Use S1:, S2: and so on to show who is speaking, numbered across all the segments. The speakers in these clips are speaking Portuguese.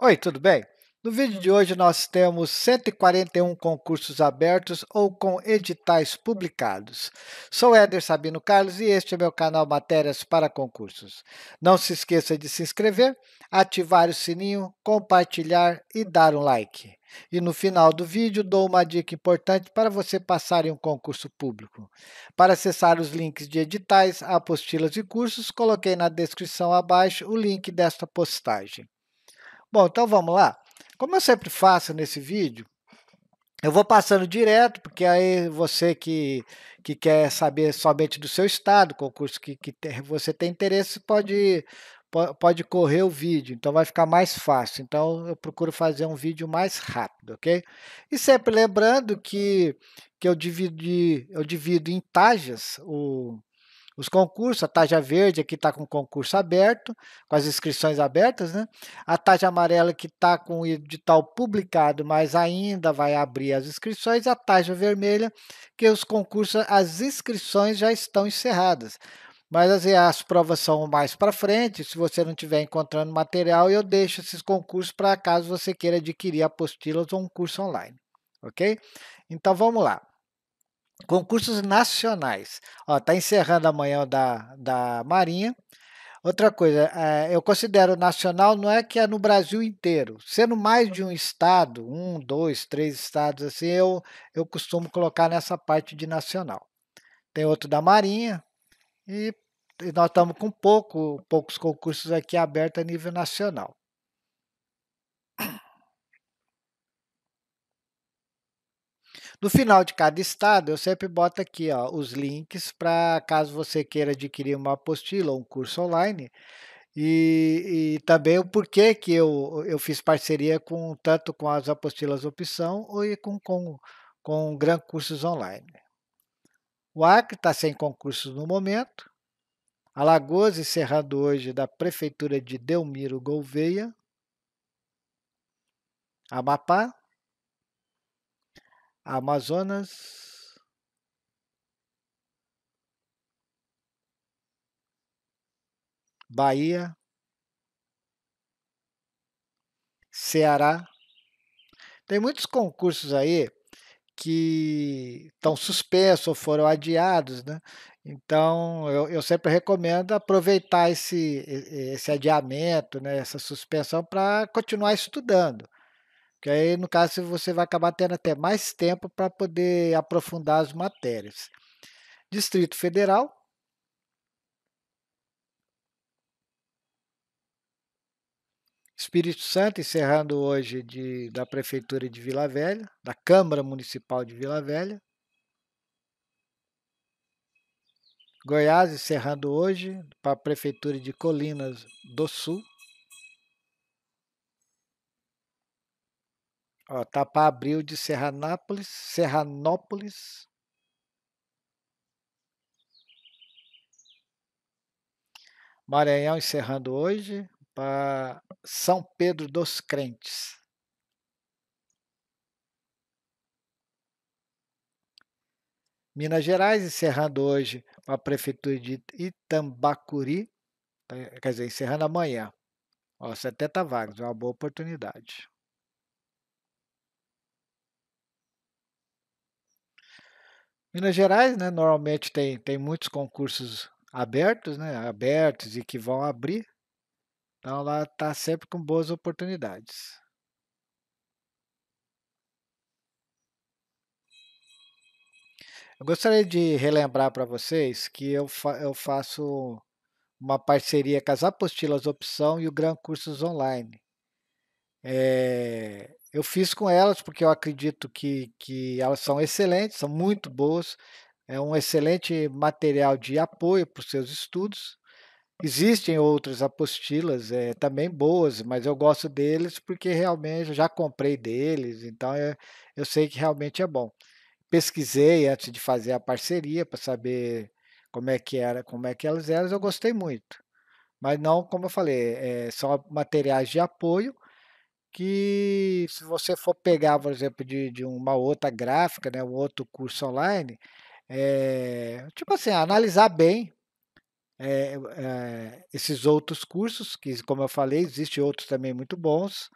S1: Oi, tudo bem? No vídeo de hoje nós temos 141 concursos abertos ou com editais publicados. Sou Éder Sabino Carlos e este é meu canal Matérias para Concursos. Não se esqueça de se inscrever, ativar o sininho, compartilhar e dar um like. E no final do vídeo dou uma dica importante para você passar em um concurso público. Para acessar os links de editais, apostilas e cursos, coloquei na descrição abaixo o link desta postagem. Bom, então vamos lá. Como eu sempre faço nesse vídeo, eu vou passando direto, porque aí você que, que quer saber somente do seu estado, concurso que, que você tem interesse, pode, pode correr o vídeo, então vai ficar mais fácil. Então eu procuro fazer um vídeo mais rápido, ok? E sempre lembrando que, que eu, dividi, eu divido em tajas o, os concursos, a Taja Verde aqui está com o concurso aberto, com as inscrições abertas, né? A Taja Amarela que está com o edital publicado, mas ainda vai abrir as inscrições, a Taja Vermelha, que os concursos, as inscrições já estão encerradas. Mas assim, as provas são mais para frente. Se você não estiver encontrando material, eu deixo esses concursos para caso você queira adquirir apostilas ou um curso online. Ok? Então vamos lá. Concursos nacionais. Ó, tá encerrando amanhã o da, da Marinha. Outra coisa, é, eu considero nacional não é que é no Brasil inteiro. Sendo mais de um estado, um, dois, três estados assim, eu, eu costumo colocar nessa parte de nacional. Tem outro da Marinha e, e nós estamos com pouco, poucos concursos aqui abertos a nível nacional. No final de cada estado, eu sempre boto aqui ó, os links para caso você queira adquirir uma apostila ou um curso online. E, e, também o porquê que eu, eu fiz parceria com tanto com as apostilas opção ou com, com, com Gran Cursos Online. O Acre está sem concursos no momento. Alagoas encerrando hoje da Prefeitura de Delmiro Gouveia. Amapá Amazonas. Bahia. Ceará. Tem muitos concursos aí que estão suspensos ou foram adiados, né? Então, eu, eu sempre recomendo aproveitar esse, esse adiamento, né, essa suspensão, para continuar estudando. Que aí, no caso, você vai acabar tendo até mais tempo para poder aprofundar as matérias. Distrito Federal. Espírito Santo, encerrando hoje de, da Prefeitura de Vila Velha, da Câmara Municipal de Vila Velha. Goiás, encerrando hoje, para a Prefeitura de Colinas do Sul. Tapa Abril de Serranápolis, Serranópolis. Maranhão encerrando hoje para São Pedro dos Crentes. Minas Gerais, encerrando hoje para a Prefeitura de Itambacuri, tá, quer dizer, encerrando amanhã. Ó, 70 vagas, é uma boa oportunidade. Minas Gerais, né, normalmente tem, tem muitos concursos abertos, né, abertos e que vão abrir. Então lá está sempre com boas oportunidades. Eu gostaria de relembrar para vocês que eu, fa eu faço uma parceria com as Apostilas Opção e o Gran Cursos Online. É, eu fiz com elas porque eu acredito que, que elas são excelentes, são muito boas, é um excelente material de apoio para os seus estudos. Existem outras apostilas é, também boas, mas eu gosto deles porque realmente eu já comprei deles, então eu, eu sei que realmente é bom. Pesquisei antes de fazer a parceria para saber como é que era, como é que elas eram, eu gostei muito. Mas não, como eu falei, é, são materiais de apoio que se você for pegar, por exemplo, de, de uma outra gráfica, né, um outro curso online, é, tipo assim, analisar bem é, é, esses outros cursos, que como eu falei, existem outros também muito bons,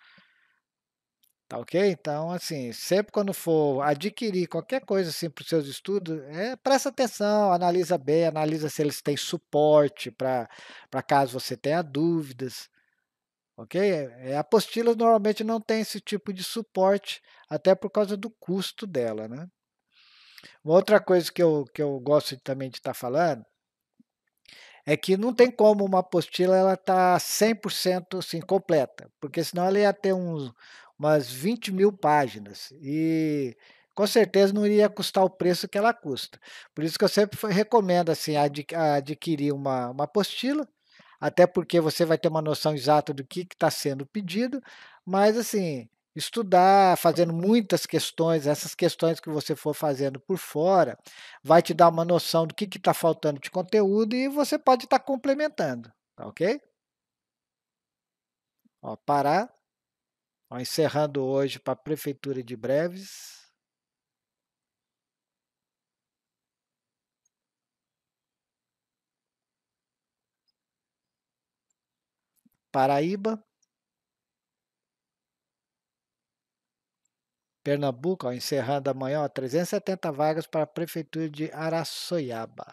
S1: tá ok? Então, assim, sempre quando for adquirir qualquer coisa assim para os seus estudos, é, presta atenção, analisa bem, analisa se eles têm suporte para caso você tenha dúvidas, ok? a é, é, apostilas normalmente não tem esse tipo de suporte, até por causa do custo dela, né? Uma outra coisa que eu, que eu gosto também de estar tá falando é que não tem como uma apostila ela tá 100% assim, completa, porque senão ela ia ter uns, umas 20 mil páginas e com certeza não iria custar o preço que ela custa. Por isso que eu sempre recomendo assim, adquirir uma, uma apostila, até porque você vai ter uma noção exata do que está sendo pedido, mas assim, estudar, fazendo muitas questões, essas questões que você for fazendo por fora, vai te dar uma noção do que está faltando de conteúdo e você pode estar tá complementando, tá ok? Ó, parar, ó, encerrando hoje para a Prefeitura de Breves. Paraíba, Pernambuco, ó, encerrando amanhã, ó, 370 vagas para a Prefeitura de Araçoiaba.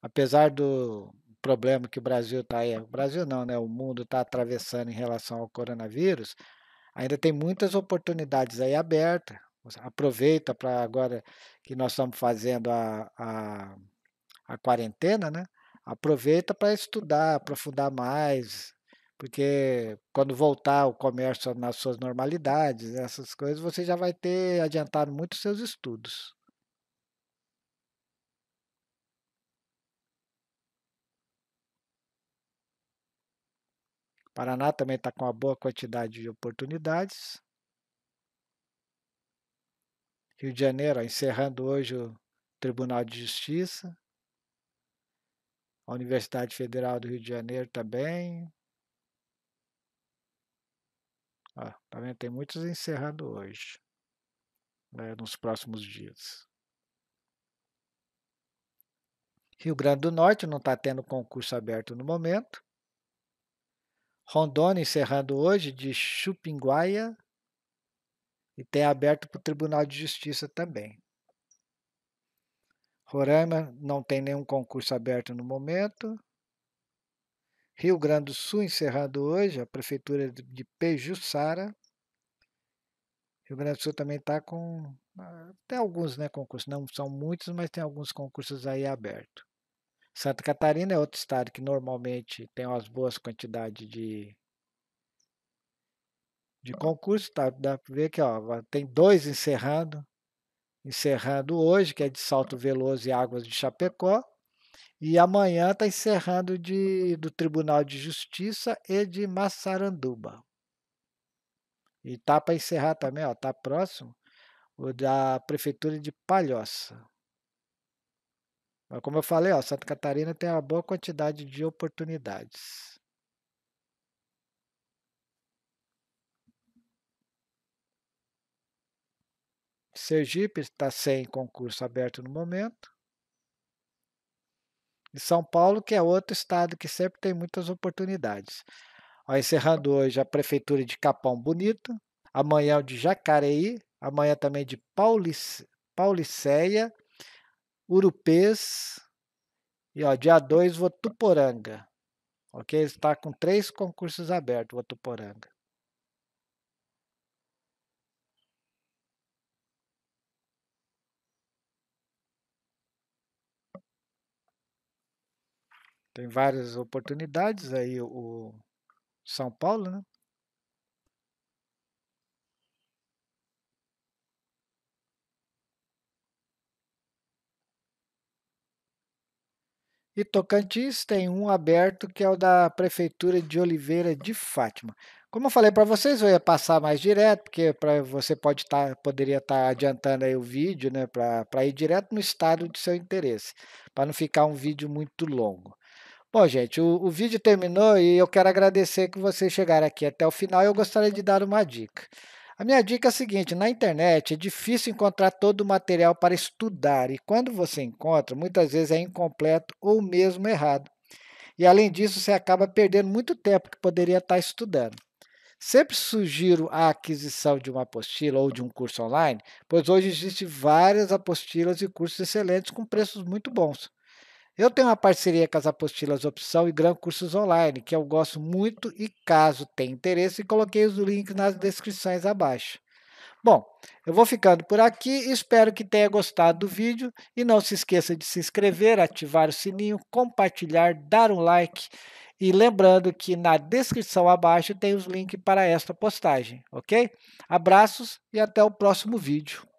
S1: Apesar do problema que o Brasil está aí, o Brasil não, né? O mundo está atravessando em relação ao coronavírus, ainda tem muitas oportunidades aí abertas. Aproveita para agora que nós estamos fazendo a, a, a quarentena, né? Aproveita para estudar, aprofundar mais, porque quando voltar o comércio nas suas normalidades, essas coisas, você já vai ter adiantado muito seus estudos. Paraná também está com uma boa quantidade de oportunidades. Rio de Janeiro, encerrando hoje o Tribunal de Justiça. A Universidade Federal do Rio de Janeiro também. Ó, tá vendo? Tem muitos encerrando hoje, né, nos próximos dias. Rio Grande do Norte não está tendo concurso aberto no momento. Rondônia encerrando hoje de Chupinguaia e tem aberto para o Tribunal de Justiça também. Roraima não tem nenhum concurso aberto no momento. Rio Grande do Sul encerrando hoje, a Prefeitura de Pejuçara. Rio Grande do Sul também está com. Ah, tem alguns né, concursos, não são muitos, mas tem alguns concursos aí abertos. Santa Catarina é outro estado que normalmente tem umas boas quantidades de, de concurso. Tá? Dá para ver que tem dois encerrando, encerrando hoje, que é de Salto Veloso e Águas de Chapecó. E amanhã está encerrando de, do Tribunal de Justiça e de Massaranduba. E está para encerrar também, está próximo, o da Prefeitura de Palhoça. Mas como eu falei, ó, Santa Catarina tem uma boa quantidade de oportunidades. Sergipe está sem concurso aberto no momento. E São Paulo, que é outro estado que sempre tem muitas oportunidades. Ó, encerrando hoje a Prefeitura de Capão Bonito, amanhã o de Jacareí, amanhã também de Paulic... Pauliceia Urupês. E ó, dia 2, uhum. Votuporanga. Ok? Está com três concursos abertos, Votuporanga. Tem várias oportunidades aí o São Paulo, né? E Tocantins tem um aberto que é o da Prefeitura de Oliveira de Fátima. Como eu falei para vocês, eu ia passar mais direto, porque para você pode tá, poderia estar tá adiantando aí o vídeo né, para ir direto no estado de seu interesse, para não ficar um vídeo muito longo. Bom, gente, o, o vídeo terminou e eu quero agradecer que vocês chegaram aqui até o final. Eu gostaria de dar uma dica. A minha dica é a seguinte: na internet é difícil encontrar todo o material para estudar, e quando você encontra, muitas vezes é incompleto ou mesmo errado. E além disso, você acaba perdendo muito tempo que poderia estar estudando. Sempre sugiro a aquisição de uma apostila ou de um curso online, pois hoje existem várias apostilas e cursos excelentes com preços muito bons. Eu tenho uma parceria com as apostilas Opção e Gran Cursos Online, que eu gosto muito e caso tenha interesse, coloquei os links nas descrições abaixo. Bom, eu vou ficando por aqui, espero que tenha gostado do vídeo e não se esqueça de se inscrever, ativar o sininho, compartilhar, dar um like e lembrando que na descrição abaixo tem os links para esta postagem, ok? Abraços e até o próximo vídeo.